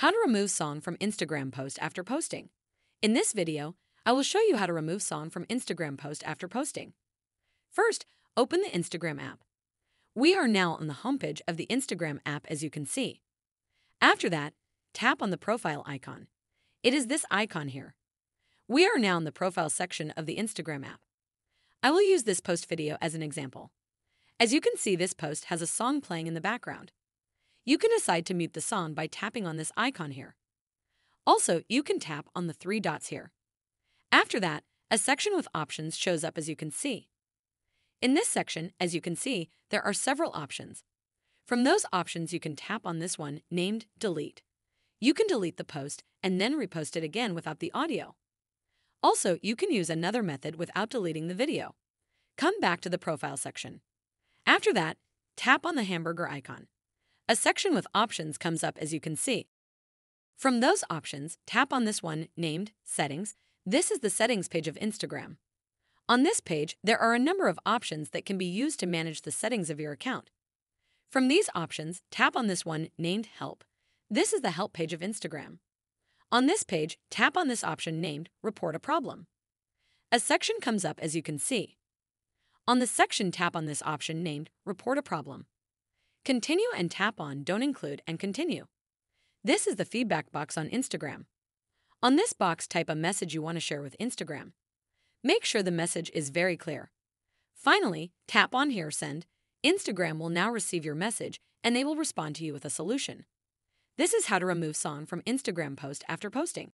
How to remove song from Instagram post after posting. In this video, I will show you how to remove song from Instagram post after posting. First, open the Instagram app. We are now on the homepage of the Instagram app as you can see. After that, tap on the profile icon. It is this icon here. We are now in the profile section of the Instagram app. I will use this post video as an example. As you can see, this post has a song playing in the background. You can decide to mute the sound by tapping on this icon here. Also, you can tap on the three dots here. After that, a section with options shows up as you can see. In this section, as you can see, there are several options. From those options, you can tap on this one named Delete. You can delete the post and then repost it again without the audio. Also, you can use another method without deleting the video. Come back to the profile section. After that, tap on the hamburger icon. A section with options comes up as you can see. From those options, tap on this one named Settings. This is the Settings page of Instagram. On this page, there are a number of options that can be used to manage the settings of your account. From these options, tap on this one named Help. This is the Help page of Instagram. On this page, tap on this option named Report a Problem. A section comes up as you can see. On the section, tap on this option named Report a Problem. Continue and tap on Don't Include and Continue. This is the feedback box on Instagram. On this box, type a message you want to share with Instagram. Make sure the message is very clear. Finally, tap on here Send. Instagram will now receive your message and they will respond to you with a solution. This is how to remove song from Instagram post after posting.